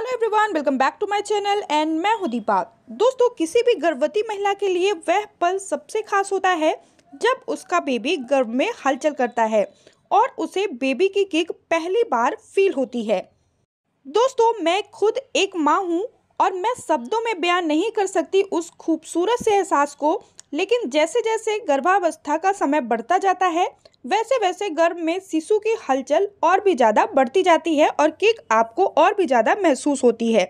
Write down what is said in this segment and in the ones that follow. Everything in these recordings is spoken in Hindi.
hello everyone welcome back to my channel and मैं हूं दीपा दोस्तों किसी भी गर्भवती महिला के लिए वह पल सबसे खास होता है जब उसका बेबी गर्भ में हलचल करता है और उसे बेबी की किक पहली बार फील होती है दोस्तों मैं खुद एक माँ हूँ और मैं शब्दों में बयान नहीं कर सकती उस खूबसूरत से एहसास को लेकिन जैसे जैसे गर्भावस्था का समय बढ़ता जाता है वैसे वैसे गर्भ में शिशु की हलचल और भी ज़्यादा बढ़ती जाती है और किक आपको और भी ज़्यादा महसूस होती है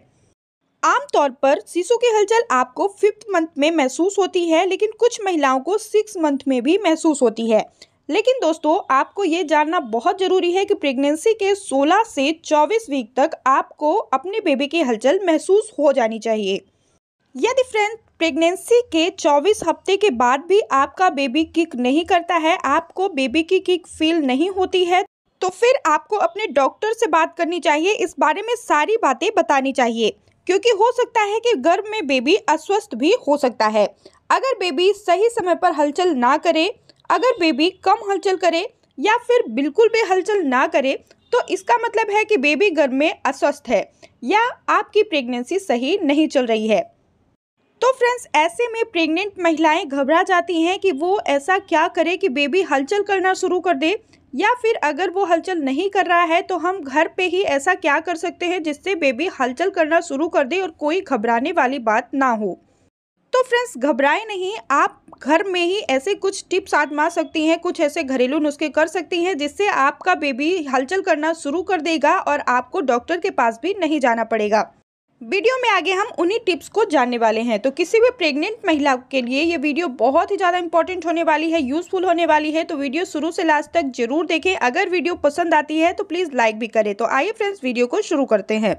आमतौर पर शिशु की हलचल आपको फिफ्थ मंथ में महसूस होती है लेकिन कुछ महिलाओं को सिक्स मंथ में भी महसूस होती है लेकिन दोस्तों आपको ये जानना बहुत ज़रूरी है कि प्रेगनेंसी के 16 से 24 वीक तक आपको अपने बेबी की हलचल महसूस हो जानी चाहिए यदि फ्रेंड प्रेगनेंसी के 24 हफ्ते के बाद भी आपका बेबी किक नहीं करता है आपको बेबी की किक फील नहीं होती है तो फिर आपको अपने डॉक्टर से बात करनी चाहिए इस बारे में सारी बातें बतानी चाहिए क्योंकि हो सकता है कि गर्भ में बेबी अस्वस्थ भी हो सकता है अगर बेबी सही समय पर हलचल ना करे अगर बेबी कम हलचल करे या फिर बिल्कुल भी हलचल ना करे तो इसका मतलब है कि बेबी गर्भ में अस्वस्थ है या आपकी प्रेगनेंसी सही नहीं चल रही है तो फ्रेंड्स ऐसे में प्रेग्नेंट महिलाएं घबरा जाती हैं कि वो ऐसा क्या करे कि बेबी हलचल करना शुरू कर दे या फिर अगर वो हलचल नहीं कर रहा है तो हम घर पे ही ऐसा क्या कर सकते हैं जिससे बेबी हलचल करना शुरू कर दे और कोई घबराने वाली बात ना हो तो फ्रेंड्स घबराएं नहीं आप घर में ही ऐसे कुछ टिप्स आजमा सकती हैं कुछ ऐसे घरेलू नुस्खे कर सकती हैं जिससे आपका बेबी हलचल करना शुरू कर देगा और आपको डॉक्टर के पास भी नहीं जाना पड़ेगा वीडियो में आगे हम उन्हीं टिप्स को जानने वाले हैं तो किसी भी प्रेग्नेंट महिला के लिए ये वीडियो बहुत ही ज़्यादा इंपॉर्टेंट होने वाली है यूज़फुल होने वाली है तो वीडियो शुरू से लास्ट तक जरूर देखें अगर वीडियो पसंद आती है तो प्लीज़ लाइक भी करें तो आइए फ्रेंड्स वीडियो को शुरू करते हैं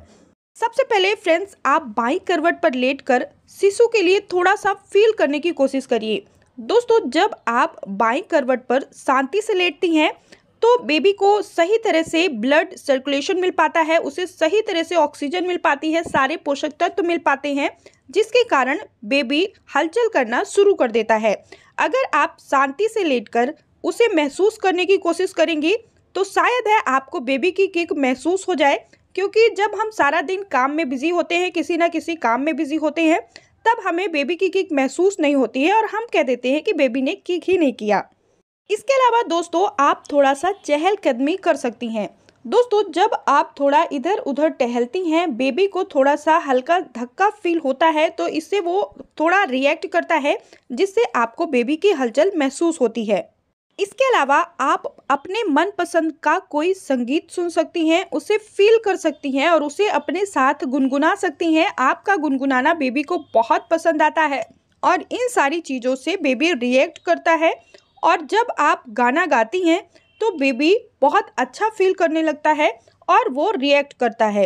सबसे पहले फ्रेंड्स आप बाई करवट पर लेट कर शिशु के लिए थोड़ा सा फील करने की कोशिश करिए दोस्तों जब आप बाई करवट पर शांति से लेटती हैं तो बेबी को सही तरह से ब्लड सर्कुलेशन मिल पाता है उसे सही तरह से ऑक्सीजन मिल पाती है सारे पोषक तत्व मिल पाते हैं जिसके कारण बेबी हलचल करना शुरू कर देता है अगर आप शांति से लेटकर उसे महसूस करने की कोशिश करेंगी तो शायद है आपको बेबी की किक महसूस हो जाए क्योंकि जब हम सारा दिन काम में बिजी होते हैं किसी ना किसी काम में बिजी होते हैं तब हमें बेबी की किक महसूस नहीं होती है और हम कह देते हैं कि बेबी ने किक ही नहीं किया इसके अलावा दोस्तों आप थोड़ा सा चहलकदमी कर सकती हैं दोस्तों जब आप थोड़ा इधर उधर टहलती हैं बेबी को थोड़ा सा हल्का धक्का फील होता है तो इससे वो थोड़ा रिएक्ट करता है जिससे आपको बेबी की हलचल महसूस होती है इसके अलावा आप अपने मनपसंद का कोई संगीत सुन सकती हैं उसे फील कर सकती हैं और उसे अपने साथ गुनगुना सकती हैं आपका गुनगुनाना बेबी को बहुत पसंद आता है और इन सारी चीज़ों से बेबी रिएक्ट करता है और जब आप गाना गाती हैं तो बेबी बहुत अच्छा फील करने लगता है और वो रिएक्ट करता है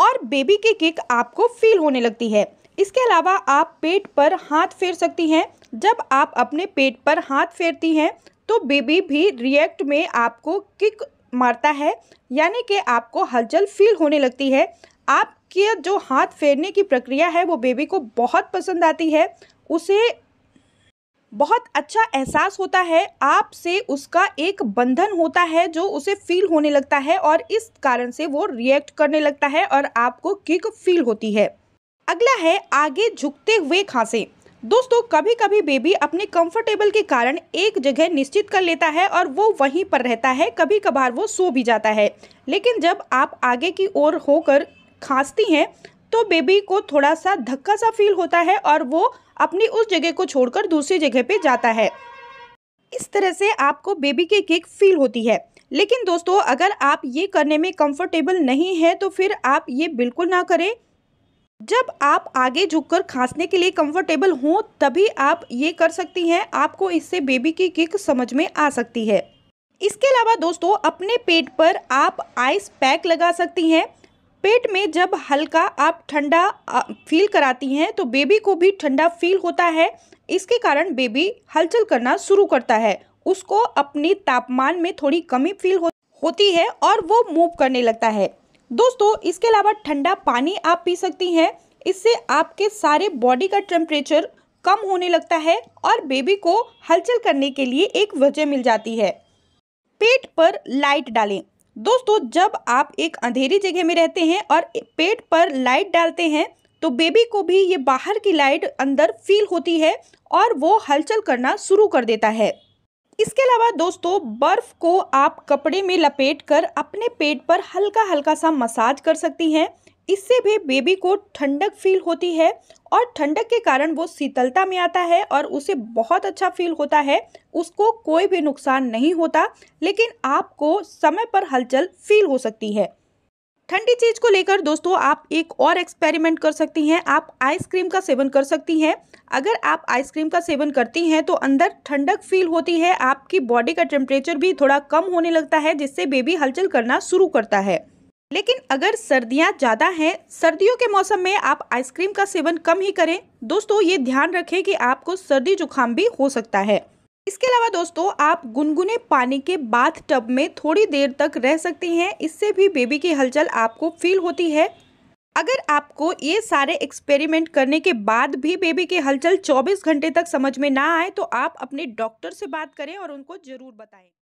और बेबी की किक आपको फील होने लगती है इसके अलावा आप पेट पर हाथ फेर सकती हैं जब आप अपने पेट पर हाथ फेरती हैं तो बेबी भी रिएक्ट में आपको किक मारता है यानी कि आपको हलचल फील होने लगती है आपके जो हाथ फेरने की प्रक्रिया है वो बेबी को बहुत पसंद आती है उसे बहुत अच्छा एहसास होता है आपसे उसका एक बंधन होता है जो उसे फील होने लगता है और इस कारण से वो रिएक्ट करने लगता है और आपको किक फील होती है अगला है आगे झुकते हुए खांसे दोस्तों कभी कभी बेबी अपने कंफर्टेबल के कारण एक जगह निश्चित कर लेता है और वो वहीं पर रहता है कभी कभार वो सो भी जाता है लेकिन जब आप आगे की ओर होकर खांसती हैं तो बेबी को थोड़ा सा धक्का सा फील होता है और वो अपनी उस जगह को छोड़कर दूसरी जगह पे जाता है इस तरह से आपको बेबी की किक फील होती है लेकिन दोस्तों अगर आप ये करने में कंफर्टेबल नहीं है तो फिर आप ये बिल्कुल ना करें जब आप आगे झुककर खांसने के लिए कंफर्टेबल हो तभी आप ये कर सकती हैं आपको इससे बेबी की किक समझ में आ सकती है इसके अलावा दोस्तों अपने पेट पर आप आइस पैक लगा सकती हैं पेट में जब हल्का आप ठंडा फील कराती हैं तो बेबी को भी ठंडा फील होता है इसके कारण बेबी हलचल करना शुरू करता है उसको अपने तापमान में थोड़ी कमी फील हो, होती है और वो मूव करने लगता है दोस्तों इसके अलावा ठंडा पानी आप पी सकती हैं इससे आपके सारे बॉडी का टेम्परेचर कम होने लगता है और बेबी को हलचल करने के लिए एक वजह मिल जाती है पेट पर लाइट डालें दोस्तों जब आप एक अंधेरी जगह में रहते हैं और पेट पर लाइट डालते हैं तो बेबी को भी ये बाहर की लाइट अंदर फील होती है और वो हलचल करना शुरू कर देता है इसके अलावा दोस्तों बर्फ़ को आप कपड़े में लपेट कर अपने पेट पर हल्का हल्का सा मसाज कर सकती हैं इससे भी बेबी को ठंडक फील होती है और ठंडक के कारण वो शीतलता में आता है और उसे बहुत अच्छा फील होता है उसको कोई भी नुकसान नहीं होता लेकिन आपको समय पर हलचल फील हो सकती है ठंडी चीज़ को लेकर दोस्तों आप एक और एक्सपेरिमेंट कर सकती हैं आप आइसक्रीम का सेवन कर सकती हैं अगर आप आइसक्रीम का सेवन करती हैं तो अंदर ठंडक फील होती है आपकी बॉडी का टेम्परेचर भी थोड़ा कम होने लगता है जिससे बेबी हलचल करना शुरू करता है लेकिन अगर सर्दियां ज़्यादा हैं सर्दियों के मौसम में आप आइसक्रीम का सेवन कम ही करें दोस्तों ये ध्यान रखें कि आपको सर्दी जुकाम भी हो सकता है इसके अलावा दोस्तों आप गुनगुने पानी के बाथ टब में थोड़ी देर तक रह सकती हैं इससे भी बेबी की हलचल आपको फील होती है अगर आपको ये सारे एक्सपेरिमेंट करने के बाद भी बेबी की हलचल 24 घंटे तक समझ में ना आए तो आप अपने डॉक्टर से बात करें और उनको ज़रूर बताएं